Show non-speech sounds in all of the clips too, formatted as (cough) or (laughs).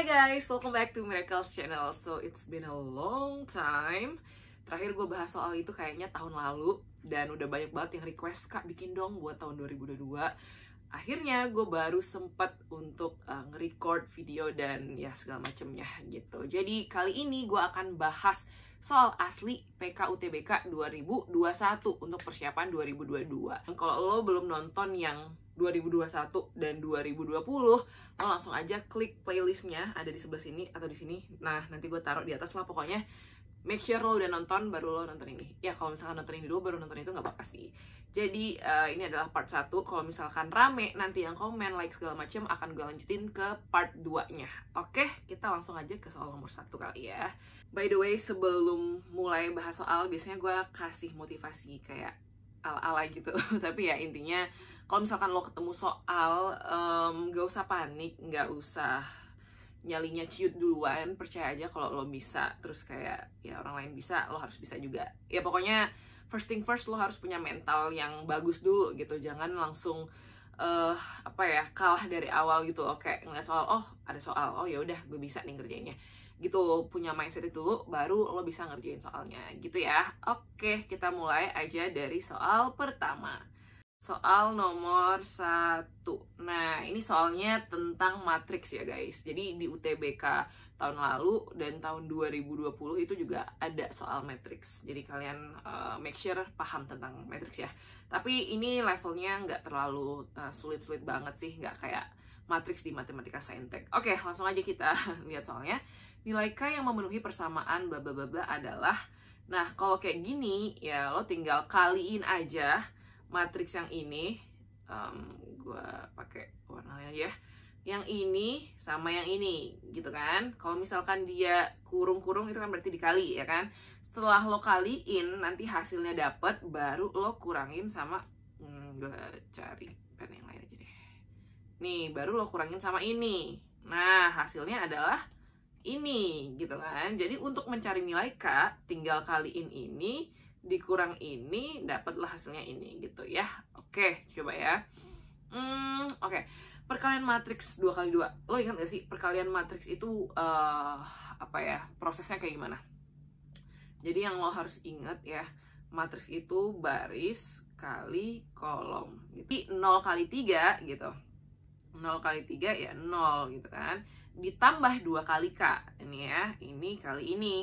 Hai guys, welcome back to Miracles Channel So it's been a long time Terakhir gue bahas soal itu kayaknya tahun lalu Dan udah banyak banget yang request Kak bikin dong buat tahun 2022 Akhirnya gue baru sempet untuk uh, nge-record video dan ya segala macemnya gitu Jadi kali ini gue akan bahas soal asli PKUTBK 2021 untuk persiapan 2022 Kalau lo belum nonton yang 2021 dan 2020 lo langsung aja klik playlistnya ada di sebelah sini atau di sini nah nanti gue taruh di atas lah pokoknya make sure lo udah nonton baru lo nonton ini ya kalau misalkan nonton ini dulu baru nonton itu nggak apa-apa sih jadi uh, ini adalah part 1 kalau misalkan rame nanti yang komen like segala macam akan gue lanjutin ke part 2 nya oke kita langsung aja ke soal nomor satu kali ya by the way sebelum mulai bahas soal biasanya gue kasih motivasi kayak ala-ala gitu (laughs) tapi ya intinya kalau misalkan lo ketemu soal um, gak usah panik nggak usah nyalinya ciut duluan percaya aja kalau lo bisa terus kayak ya orang lain bisa lo harus bisa juga ya pokoknya first thing first lo harus punya mental yang bagus dulu gitu jangan langsung uh, apa ya kalah dari awal gitu oke kayak ngeliat soal oh ada soal oh ya udah gue bisa nih kerjainnya gitu punya mindset itu dulu baru lo bisa ngerjain soalnya gitu ya oke kita mulai aja dari soal pertama soal nomor satu nah ini soalnya tentang matriks ya guys jadi di UTBK tahun lalu dan tahun 2020 itu juga ada soal matriks jadi kalian uh, make sure paham tentang matriks ya tapi ini levelnya nggak terlalu eh, sulit-sulit uh, banget sih nggak kayak matriks di matematika saintek oke langsung aja kita (laughs) lihat soalnya nilai K yang memenuhi persamaan bla bla bla bla adalah Nah, kalau kayak gini ya lo tinggal kaliin aja matriks yang ini um, gue pakai warna lain ya. Yang ini sama yang ini gitu kan. Kalau misalkan dia kurung-kurung itu kan berarti dikali ya kan. Setelah lo kaliin nanti hasilnya dapet baru lo kurangin sama hmm, gue cari pen yang lain aja deh. Nih, baru lo kurangin sama ini. Nah, hasilnya adalah ini gitu kan. Jadi untuk mencari nilai K, tinggal kaliin ini, dikurang ini, dapatlah hasilnya ini gitu ya. Oke, coba ya. Hmm, oke. Perkalian matriks dua kali dua Lo ingat gak sih perkalian matriks itu uh, apa ya, prosesnya kayak gimana? Jadi yang lo harus ingat ya, matriks itu baris kali kolom. Jadi nol kali tiga gitu. nol kali tiga ya nol gitu kan ditambah dua kali K ini ya ini kali ini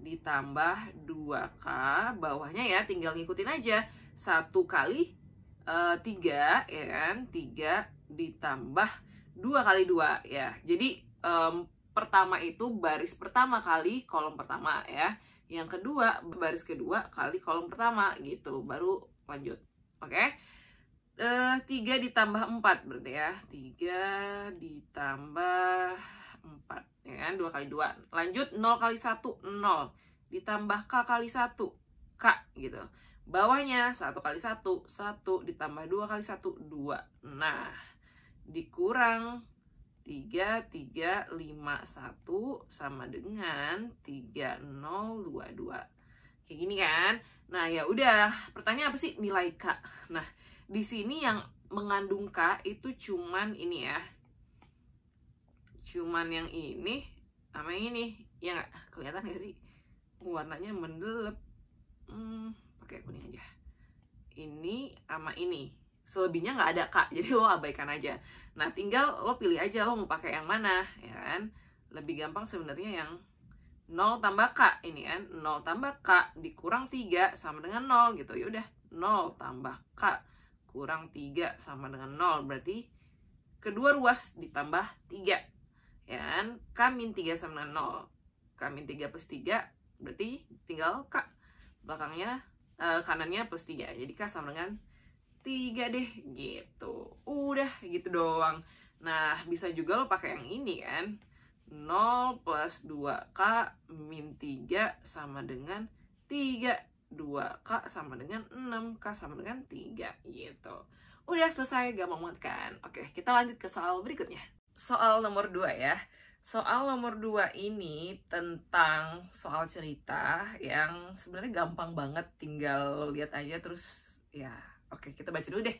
ditambah 2K bawahnya ya tinggal ngikutin aja satu kali eh, tiga ya kan tiga ditambah dua kali dua ya jadi um, pertama itu baris pertama kali kolom pertama ya yang kedua baris kedua kali kolom pertama gitu baru lanjut oke okay? uh, eh, 3 ditambah 4 berarti ya 3 ditambah 4 ya kan 2 kali 2 lanjut 0 kali 1 0 ditambah K kali 1 K gitu bawahnya 1 kali 1 1 ditambah 2 kali 1 2 nah dikurang 3 3 5 1 sama dengan 3 0 2 2 kayak gini kan nah ya udah pertanyaan apa sih nilai K nah di sini yang mengandung K itu cuman ini ya cuman yang ini sama yang ini ya nggak kelihatan gak sih warnanya mendelep hmm, pakai kuning aja ini sama ini selebihnya nggak ada kak (laughs) jadi lo abaikan aja nah tinggal lo pilih aja lo mau pakai yang mana ya kan lebih gampang sebenarnya yang 0 tambah K ini kan 0 tambah K dikurang tiga sama dengan 0 gitu ya udah 0 tambah K kurang 3 sama dengan 0. Berarti kedua ruas ditambah 3. Ya kan? K min 3 sama dengan 0. K min 3 plus 3 berarti tinggal K. Belakangnya, eh, kanannya plus 3. Jadi K sama dengan 3 deh gitu. Udah gitu doang. Nah, bisa juga lo pakai yang ini kan. 0 plus 2K min 3 sama dengan 3 2K sama dengan 6K sama dengan 3 gitu. Udah selesai, gampang banget kan? Oke, kita lanjut ke soal berikutnya. Soal nomor 2 ya. Soal nomor 2 ini tentang soal cerita yang sebenarnya gampang banget tinggal lo lihat aja terus ya. Oke, kita baca dulu deh.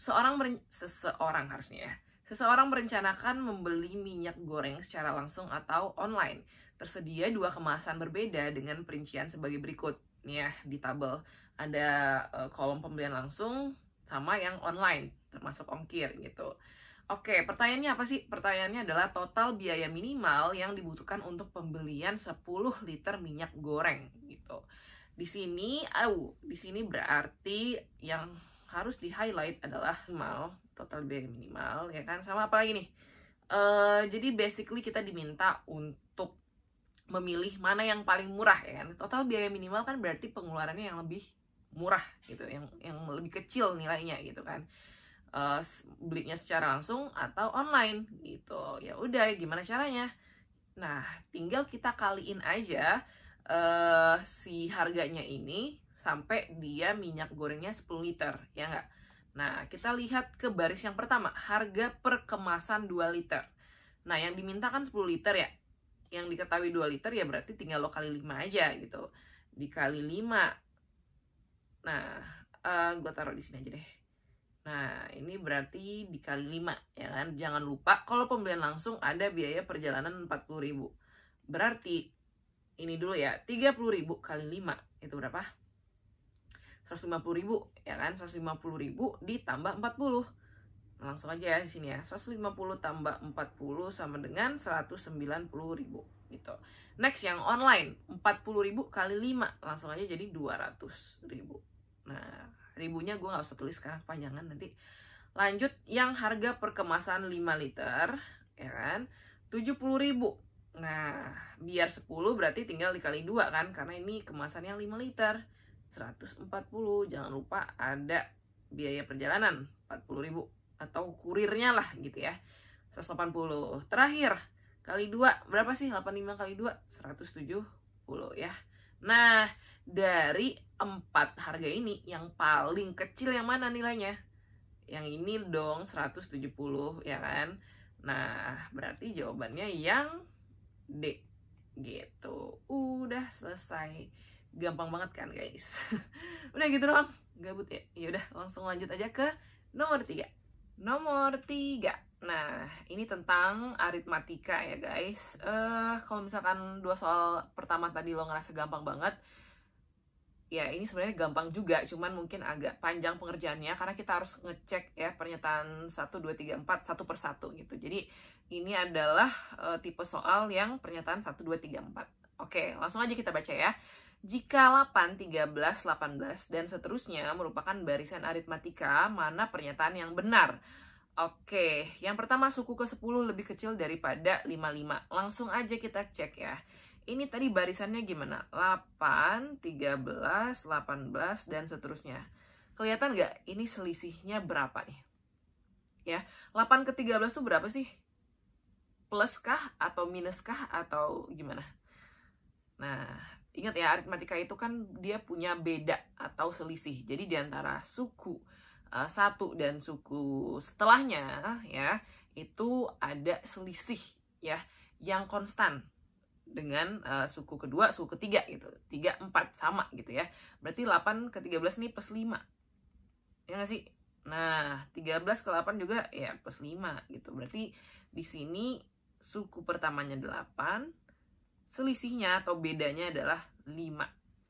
Seorang seseorang harusnya ya. Seseorang merencanakan membeli minyak goreng secara langsung atau online. Tersedia dua kemasan berbeda dengan perincian sebagai berikut nih ya di tabel ada uh, kolom pembelian langsung sama yang online termasuk ongkir gitu. Oke, pertanyaannya apa sih? Pertanyaannya adalah total biaya minimal yang dibutuhkan untuk pembelian 10 liter minyak goreng gitu. Di sini, au, di sini berarti yang harus di highlight adalah minimal total biaya minimal ya kan sama apa lagi nih? Uh, jadi basically kita diminta untuk memilih mana yang paling murah ya kan total biaya minimal kan berarti pengeluarannya yang lebih murah gitu yang yang lebih kecil nilainya gitu kan uh, belinya secara langsung atau online gitu ya udah gimana caranya nah tinggal kita kaliin aja uh, si harganya ini sampai dia minyak gorengnya 10 liter ya enggak nah kita lihat ke baris yang pertama harga per kemasan 2 liter nah yang diminta kan 10 liter ya yang diketahui 2 liter ya berarti tinggal lo kali 5 aja gitu dikali 5 nah uh, eh, gue taruh di sini aja deh nah ini berarti dikali 5 ya kan jangan lupa kalau pembelian langsung ada biaya perjalanan 40.000. berarti ini dulu ya 30.000 kali 5 itu berapa 150.000 ya kan 150.000 ditambah 40 langsung aja ya di sini ya 150 tambah 40 sama dengan 190 ribu gitu next yang online 40 ribu kali 5 langsung aja jadi 200 ribu nah ribunya gue gak usah tulis sekarang panjangan nanti lanjut yang harga perkemasan 5 liter ya kan 70 ribu nah biar 10 berarti tinggal dikali 2 kan karena ini kemasan yang 5 liter 140 jangan lupa ada biaya perjalanan 40 ribu atau kurirnya lah gitu ya 180 terakhir kali dua berapa sih 85 kali 2 170 ya nah dari empat harga ini yang paling kecil yang mana nilainya yang ini dong 170 ya kan nah berarti jawabannya yang D gitu udah selesai gampang banget kan guys (laughs) udah gitu doang gabut ya ya udah langsung lanjut aja ke nomor 3 Nomor tiga, Nah, ini tentang aritmatika ya guys. Uh, kalau misalkan dua soal pertama tadi lo ngerasa gampang banget, ya ini sebenarnya gampang juga, cuman mungkin agak panjang pengerjaannya karena kita harus ngecek ya pernyataan 1, 2, 3, 4 1 per 1 gitu. Jadi ini adalah uh, tipe soal yang pernyataan 1, 2, 3, 4. Oke, langsung aja kita baca ya. Jika 8, 13, 18, dan seterusnya merupakan barisan aritmatika, mana pernyataan yang benar? Oke, yang pertama suku ke-10 lebih kecil daripada 55. Langsung aja kita cek ya. Ini tadi barisannya gimana? 8, 13, 18, dan seterusnya. Kelihatan nggak ini selisihnya berapa nih? Ya, 8 ke 13 tuh berapa sih? Plus kah? Atau minus kah? Atau gimana? Nah, Ingat ya, aritmatika itu kan dia punya beda atau selisih. Jadi di antara suku uh, satu dan suku setelahnya ya, itu ada selisih ya yang konstan dengan uh, suku kedua, suku ketiga gitu. 3 4 sama gitu ya. Berarti 8 ke 13 nih plus 5. Ya gak sih? Nah, 13 ke 8 juga ya plus 5 gitu. Berarti di sini suku pertamanya 8, selisihnya atau bedanya adalah 5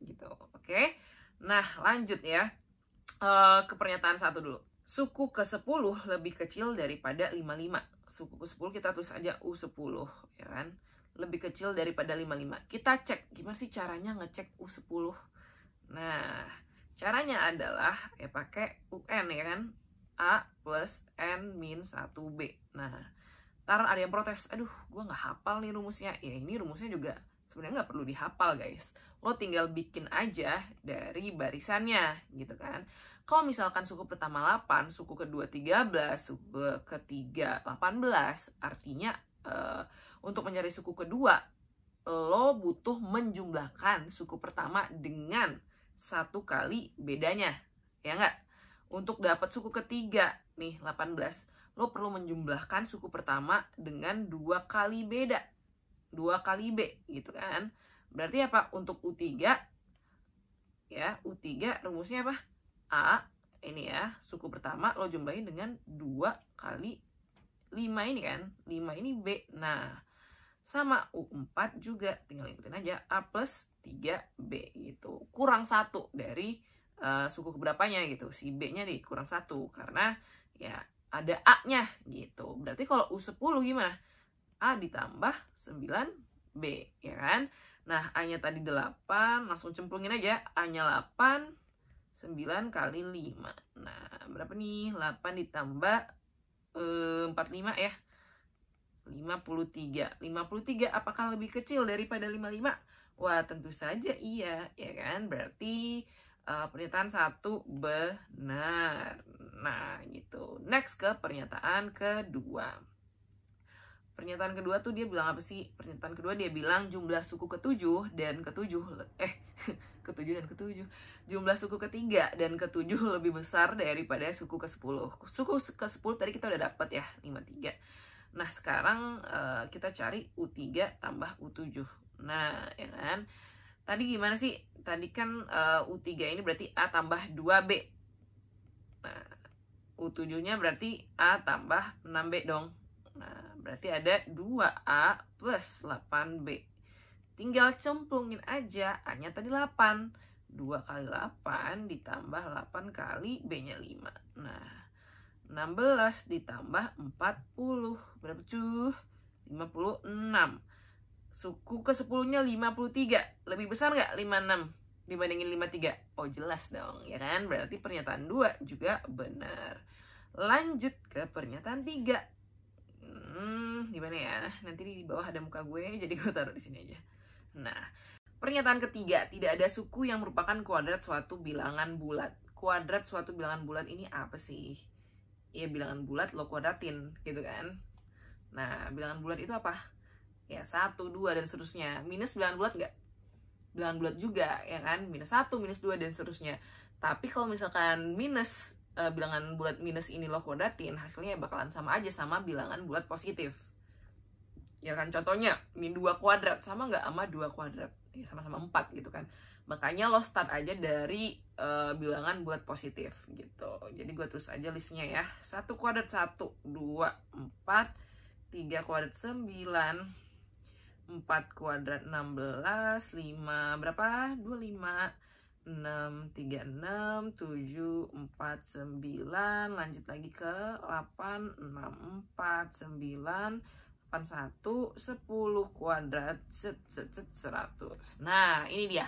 gitu. Oke. Okay? Nah, lanjut ya. Eh, ke pernyataan satu dulu. Suku ke-10 lebih kecil daripada 55. Suku ke-10 kita tulis aja U10, ya kan? Lebih kecil daripada 55. Kita cek gimana sih caranya ngecek U10. Nah, caranya adalah ya pakai UN ya kan? A plus N min 1B. Nah, ntar ada yang protes aduh gue nggak hafal nih rumusnya ya ini rumusnya juga sebenarnya nggak perlu dihafal guys lo tinggal bikin aja dari barisannya gitu kan kalau misalkan suku pertama 8 suku kedua 13 suku ketiga 18 artinya uh, untuk mencari suku kedua lo butuh menjumlahkan suku pertama dengan satu kali bedanya ya nggak untuk dapat suku ketiga nih 18 lo perlu menjumlahkan suku pertama dengan dua kali beda. Dua kali B gitu kan. Berarti apa? Untuk U3 ya, U3 rumusnya apa? A ini ya, suku pertama lo jumlahin dengan dua kali 5 ini kan. 5 ini B. Nah, sama U4 juga tinggal ikutin aja A plus 3B gitu kurang satu dari uh, suku keberapanya gitu si B nya dikurang satu karena ya ada A-nya gitu. Berarti kalau U10 gimana? A ditambah 9B, ya kan? Nah, A-nya tadi 8, langsung cemplungin aja. A-nya 8, 9 kali 5. Nah, berapa nih? 8 ditambah eh, 45 ya. 53. 53 apakah lebih kecil daripada 55? Wah, tentu saja iya, ya kan? Berarti uh, pernyataan satu benar. Nah, gitu. Next ke pernyataan kedua. Pernyataan kedua tuh dia bilang apa sih? Pernyataan kedua dia bilang jumlah suku ketujuh dan ketujuh eh (laughs) ketujuh dan ketujuh. Jumlah suku ketiga dan ketujuh lebih besar daripada suku ke sepuluh. Suku ke sepuluh tadi kita udah dapat ya, lima tiga. Nah, sekarang uh, kita cari u tiga tambah u tujuh. Nah, ya kan? Tadi gimana sih? Tadi kan uh, eh, U3 ini berarti A tambah 2B. Nah, U7-nya berarti A tambah 6B dong. Nah, berarti ada 2A plus 8B. Tinggal cemplungin aja, A-nya tadi 8. 2 kali 8 ditambah 8 kali B-nya 5. Nah, 16 ditambah 40. Berapa cuh? 56. Suku ke-10-nya 53. Lebih besar nggak 56 dibandingin 53? Oh jelas dong, ya kan? Berarti pernyataan 2 juga benar. Lanjut ke pernyataan 3. Hmm, gimana ya? Nanti di bawah ada muka gue, jadi gue taruh di sini aja. Nah, pernyataan ketiga, tidak ada suku yang merupakan kuadrat suatu bilangan bulat. Kuadrat suatu bilangan bulat ini apa sih? Ya bilangan bulat lo kuadratin, gitu kan? Nah, bilangan bulat itu apa? ya satu dua dan seterusnya minus bilangan bulat nggak bilangan bulat juga ya kan minus satu minus dua dan seterusnya tapi kalau misalkan minus e, bilangan bulat minus ini lo kuadratin hasilnya bakalan sama aja sama bilangan bulat positif ya kan contohnya min dua kuadrat sama nggak sama dua kuadrat ya sama-sama empat gitu kan makanya lo start aja dari e, bilangan bulat positif gitu jadi gue terus aja listnya ya satu kuadrat satu dua empat tiga kuadrat sembilan 4 kuadrat 16, 5 berapa? 25, 6, 36, 7, 4, 9, lanjut lagi ke 8, 6, 4, 9, 1 10 kuadrat, set, 100. Nah, ini dia.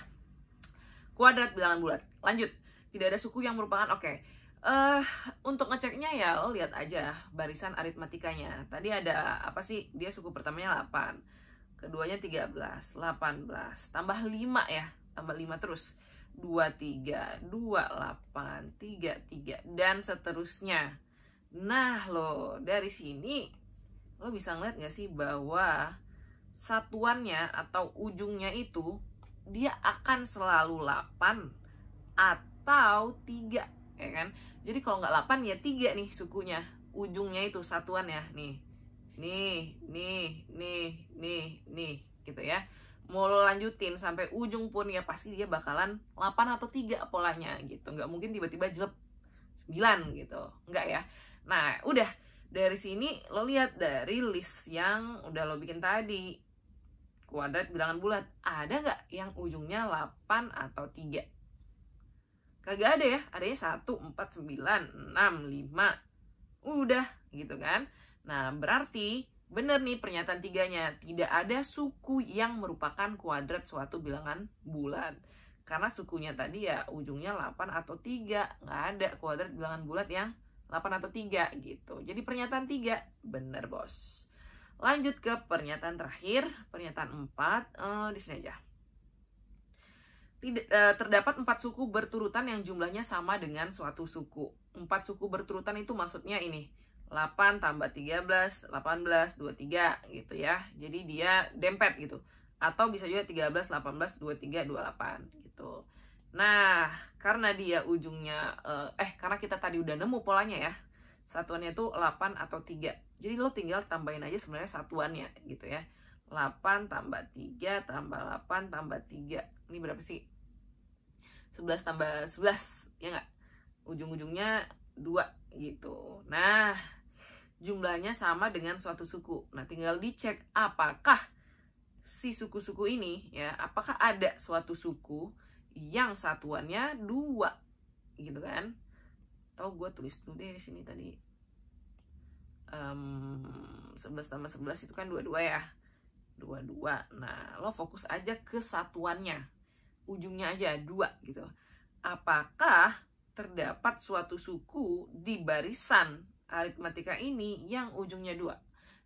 Kuadrat bilangan bulat. Lanjut. Tidak ada suku yang merupakan, oke. Okay. Uh, eh, untuk ngeceknya ya lo lihat aja barisan aritmatikanya. Tadi ada apa sih? Dia suku pertamanya 8 keduanya 13, 18, tambah 5 ya, tambah 5 terus. 23, 28, 33, dan seterusnya. Nah loh, dari sini lo bisa ngeliat gak sih bahwa satuannya atau ujungnya itu dia akan selalu 8 atau 3 ya kan. Jadi kalau nggak 8 ya 3 nih sukunya, ujungnya itu satuan ya nih nih, nih, nih, nih, nih, gitu ya. Mau lo lanjutin sampai ujung pun ya pasti dia bakalan 8 atau 3 polanya gitu. Nggak mungkin tiba-tiba jelek 9 gitu. Nggak ya. Nah, udah. Dari sini lo lihat dari list yang udah lo bikin tadi. Kuadrat bilangan bulat. Ada nggak yang ujungnya 8 atau 3? Kagak ada ya. Adanya 1, 4, 9, 6, 5. Udah gitu kan. Nah, berarti benar nih pernyataan tiganya, tidak ada suku yang merupakan kuadrat suatu bilangan bulat. Karena sukunya tadi ya ujungnya 8 atau 3, nggak ada kuadrat bilangan bulat yang 8 atau 3 gitu. Jadi pernyataan 3 benar bos. Lanjut ke pernyataan terakhir, pernyataan 4, eh, di sini aja. Tidak, eh, terdapat empat suku berturutan yang jumlahnya sama dengan suatu suku. Empat suku berturutan itu maksudnya ini, 8 tambah 13, 18, 23 gitu ya. Jadi dia dempet gitu. Atau bisa juga 13, 18, 23, 28 gitu. Nah, karena dia ujungnya, eh, eh karena kita tadi udah nemu polanya ya. Satuannya itu 8 atau 3. Jadi lo tinggal tambahin aja sebenarnya satuannya gitu ya. 8 tambah 3 tambah 8 tambah 3. Ini berapa sih? 11 tambah 11, ya nggak? Ujung-ujungnya 2 gitu. Nah, jumlahnya sama dengan suatu suku. Nah, tinggal dicek apakah si suku-suku ini ya, apakah ada suatu suku yang satuannya dua gitu kan? Tahu gue tulis dulu deh di sini tadi. Um, mmm, 11 tambah 11 itu kan dua-dua ya dua-dua. Nah, lo fokus aja ke satuannya. Ujungnya aja dua gitu. Apakah terdapat suatu suku di barisan aritmatika ini yang ujungnya dua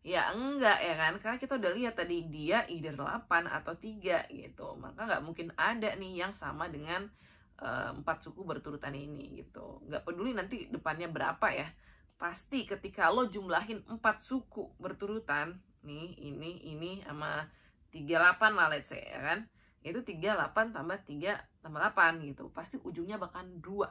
Ya enggak ya kan, karena kita udah lihat tadi dia either 8 atau 3 gitu. Maka nggak mungkin ada nih yang sama dengan eh, empat suku berturutan ini gitu. Nggak peduli nanti depannya berapa ya. Pasti ketika lo jumlahin empat suku berturutan, nih, ini, ini, sama 38 lah let's say, ya kan? Itu 38 tambah 3 tambah 8 gitu. Pasti ujungnya bahkan dua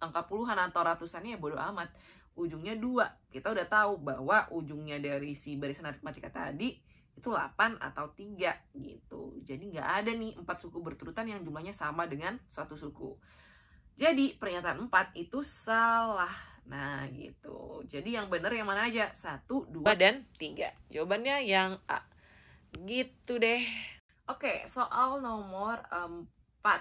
angka puluhan atau ratusannya ya bodo amat ujungnya dua kita udah tahu bahwa ujungnya dari si barisan aritmatika tadi itu 8 atau 3 gitu jadi nggak ada nih empat suku berturutan yang jumlahnya sama dengan suatu suku jadi pernyataan 4 itu salah nah gitu jadi yang bener yang mana aja satu dua dan tiga jawabannya yang A gitu deh oke soal nomor 4 eh,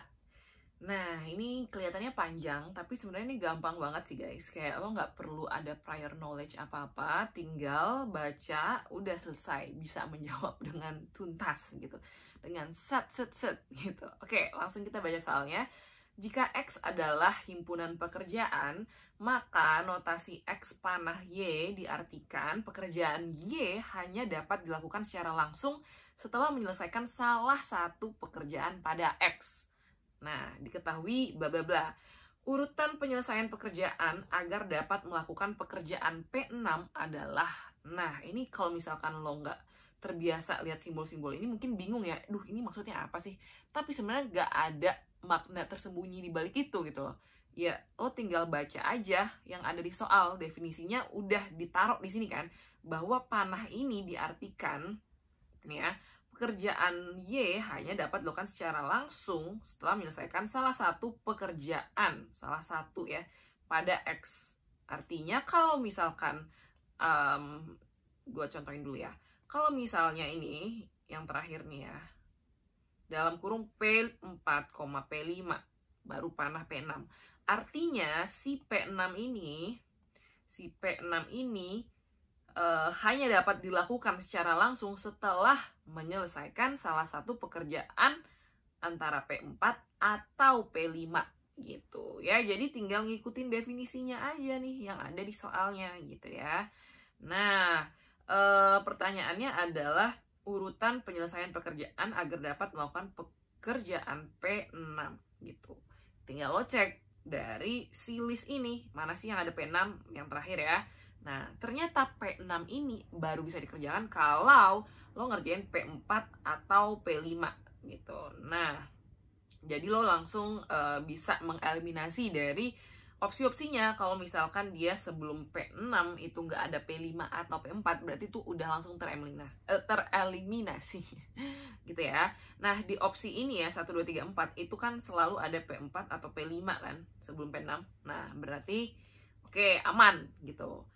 Nah, ini kelihatannya panjang, tapi sebenarnya ini gampang banget sih guys. Kayak lo nggak perlu ada prior knowledge apa-apa, tinggal baca, udah selesai. Bisa menjawab (laughs) dengan tuntas gitu. Dengan set, set, set gitu. Oke, langsung kita baca soalnya. Jika X adalah himpunan pekerjaan, maka notasi X panah Y diartikan pekerjaan Y hanya dapat dilakukan secara langsung setelah menyelesaikan salah satu pekerjaan pada X. Nah, diketahui bla bla bla. Urutan penyelesaian pekerjaan agar dapat melakukan pekerjaan P6 adalah Nah, ini kalau misalkan lo nggak terbiasa lihat simbol-simbol ini mungkin bingung ya, duh ini maksudnya apa sih? Tapi sebenarnya nggak ada makna tersembunyi di balik itu gitu loh. Ya, lo tinggal baca aja yang ada di soal, definisinya udah ditaruh di sini kan, bahwa panah ini diartikan, nih ya, pekerjaan Y hanya dapat dilakukan secara langsung setelah menyelesaikan salah satu pekerjaan, salah satu ya, pada X. Artinya kalau misalkan, um, gue contohin dulu ya, kalau misalnya ini, yang terakhir nih ya, dalam kurung P4, P5, baru panah P6. Artinya si P6 ini, si P6 ini uh, hanya dapat dilakukan secara langsung setelah menyelesaikan salah satu pekerjaan antara P4 atau P5 gitu ya. Jadi tinggal ngikutin definisinya aja nih yang ada di soalnya gitu ya. Nah, e, pertanyaannya adalah urutan penyelesaian pekerjaan agar dapat melakukan pekerjaan P6 gitu. Tinggal lo cek dari si list ini mana sih yang ada P6 yang terakhir ya. Nah, ternyata P6 ini baru bisa dikerjakan kalau lo ngerjain P4 atau P5 gitu. Nah, jadi lo langsung uh, bisa mengeliminasi dari opsi-opsinya kalau misalkan dia sebelum P6 itu nggak ada P5 atau P4 berarti itu udah langsung tereliminasi, eh, tereliminasi (laughs) gitu ya nah di opsi ini ya 1, 2, 3, 4 itu kan selalu ada P4 atau P5 kan sebelum P6 nah berarti oke okay, aman gitu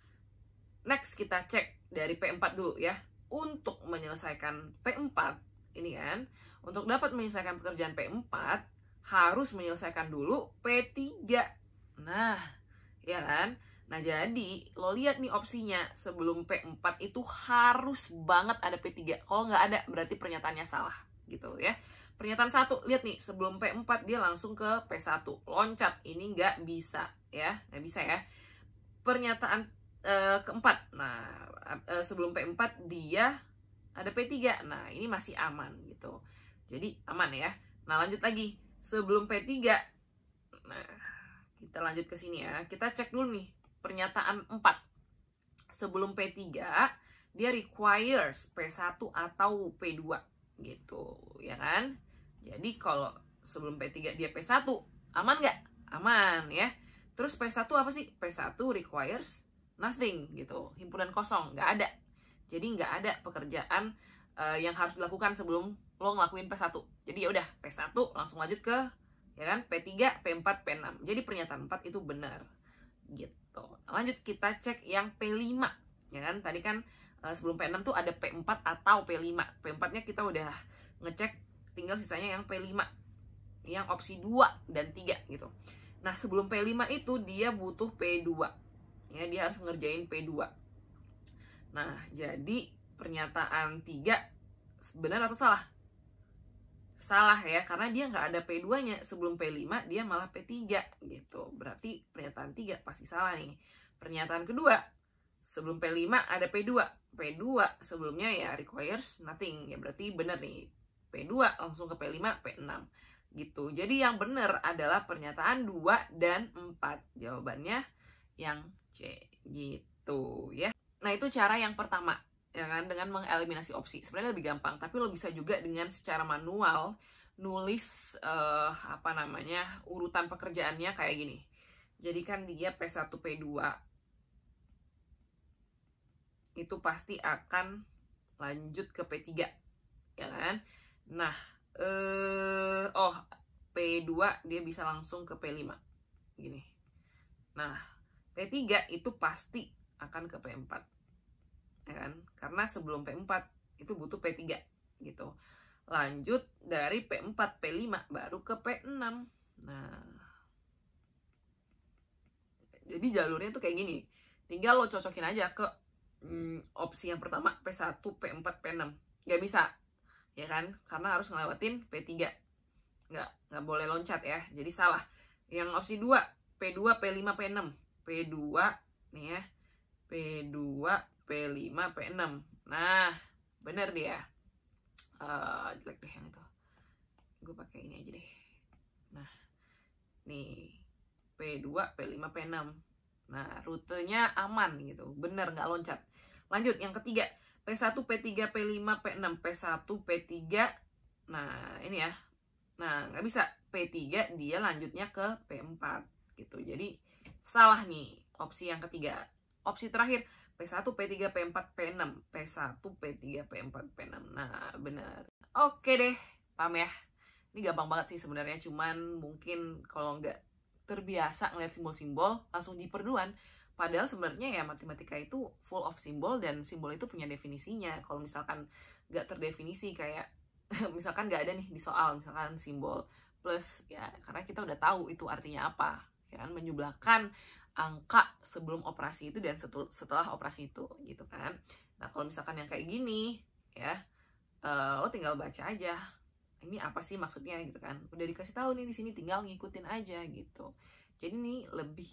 next kita cek dari P4 dulu ya untuk menyelesaikan P4 ini kan untuk dapat menyelesaikan pekerjaan P4 harus menyelesaikan dulu P3 nah ya kan nah jadi lo lihat nih opsinya sebelum P4 itu harus banget ada P3 kalau nggak ada berarti pernyataannya salah gitu ya pernyataan satu lihat nih sebelum P4 dia langsung ke P1 loncat ini nggak bisa ya nggak bisa ya pernyataan uh, keempat nah uh, sebelum P4 dia ada P3 nah ini masih aman gitu jadi aman ya nah lanjut lagi sebelum P3 nah kita lanjut ke sini ya kita cek dulu nih pernyataan 4 sebelum P3 dia requires P1 atau P2 gitu ya kan jadi kalau sebelum P3 dia P1 aman nggak aman ya terus P1 apa sih P1 requires nothing gitu himpunan kosong nggak ada jadi nggak ada pekerjaan uh, yang harus dilakukan sebelum lo ngelakuin P1 jadi ya udah P1 langsung lanjut ke ya kan P3 P4 P6 jadi pernyataan 4 itu benar gitu lanjut kita cek yang P5 ya kan tadi kan uh, sebelum P6 tuh ada P4 atau P5 P4 nya kita udah ngecek tinggal sisanya yang P5 yang opsi 2 dan 3 gitu nah sebelum P5 itu dia butuh P2 ya dia harus ngerjain P2 nah jadi pernyataan 3 benar atau salah salah ya karena dia nggak ada P2 nya sebelum P5 dia malah P3 gitu berarti pernyataan 3 pasti salah nih pernyataan kedua sebelum P5 ada P2 P2 sebelumnya ya requires nothing ya berarti benar nih P2 langsung ke P5 P6 gitu jadi yang benar adalah pernyataan 2 dan 4 jawabannya yang C gitu ya. Nah itu cara yang pertama ya kan dengan mengeliminasi opsi. Sebenarnya lebih gampang, tapi lo bisa juga dengan secara manual nulis uh, apa namanya urutan pekerjaannya kayak gini. Jadi kan dia P1 P2 itu pasti akan lanjut ke P3 ya kan. Nah, eh uh, oh P2 dia bisa langsung ke P5. Gini. Nah, P3 itu pasti akan ke P4 ya kan karena sebelum P4 itu butuh P3 gitu lanjut dari P4 P5 baru ke P6 nah jadi jalurnya tuh kayak gini tinggal lo cocokin aja ke mm, opsi yang pertama P1 P4 P6 nggak bisa ya kan karena harus ngelewatin P3 nggak nggak boleh loncat ya jadi salah yang opsi 2 P2 P5 P6 P2 nih ya. P2, P5, P6. Nah, bener dia. Uh, jelek deh yang itu. Gue pakai ini aja deh. Nah, nih P2, P5, P6. Nah, rutenya aman gitu. Bener nggak loncat. Lanjut, yang ketiga. P1, P3, P5, P6. P1, P3. Nah, ini ya. Nah, nggak bisa. P3 dia lanjutnya ke P4 gitu. Jadi, Salah nih, opsi yang ketiga. Opsi terakhir, P1, P3, P4, P6. P1, P3, P4, P6. Nah, bener. Oke deh, paham ya? Ini gampang banget sih sebenarnya, cuman mungkin kalau nggak terbiasa ngeliat simbol-simbol, langsung di Padahal sebenarnya ya matematika itu full of simbol dan simbol itu punya definisinya. Kalau misalkan nggak terdefinisi kayak (laughs) misalkan nggak ada nih di soal misalkan simbol plus ya karena kita udah tahu itu artinya apa kan menjumlahkan angka sebelum operasi itu dan setelah operasi itu gitu kan nah kalau misalkan yang kayak gini ya uh, lo tinggal baca aja ini apa sih maksudnya gitu kan udah dikasih tahu nih di sini tinggal ngikutin aja gitu jadi ini lebih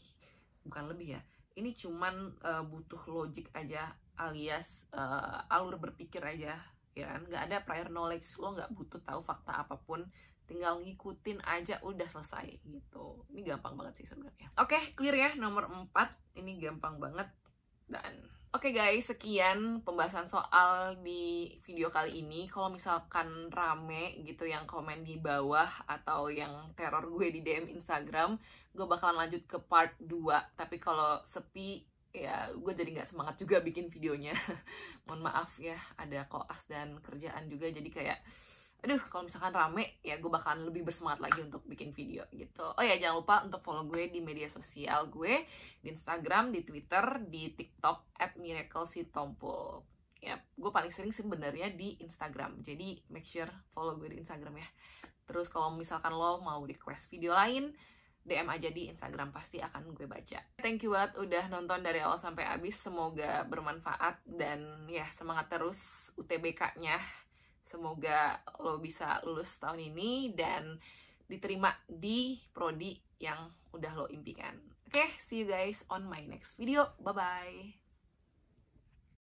bukan lebih ya ini cuman uh, butuh logik aja alias uh, alur berpikir aja ya kan nggak ada prior knowledge lo nggak butuh tahu fakta apapun tinggal ngikutin aja udah selesai gitu ini gampang banget sih sebenarnya oke okay, clear ya nomor 4 ini gampang banget dan Oke okay guys, sekian pembahasan soal di video kali ini. Kalau misalkan rame gitu yang komen di bawah atau yang teror gue di DM Instagram, gue bakalan lanjut ke part 2. Tapi kalau sepi, ya gue jadi nggak semangat juga bikin videonya. (laughs) Mohon maaf ya, ada koas dan kerjaan juga jadi kayak aduh kalau misalkan rame ya gue bakalan lebih bersemangat lagi untuk bikin video gitu oh ya jangan lupa untuk follow gue di media sosial gue di Instagram di Twitter di TikTok at miracle sitompul ya gue paling sering sebenarnya di Instagram jadi make sure follow gue di Instagram ya terus kalau misalkan lo mau request video lain DM aja di Instagram pasti akan gue baca. Thank you banget udah nonton dari awal sampai habis. Semoga bermanfaat dan ya semangat terus UTBK-nya. Semoga lo bisa lulus tahun ini dan diterima di prodi yang udah lo impikan. Oke, okay, see you guys on my next video. Bye-bye.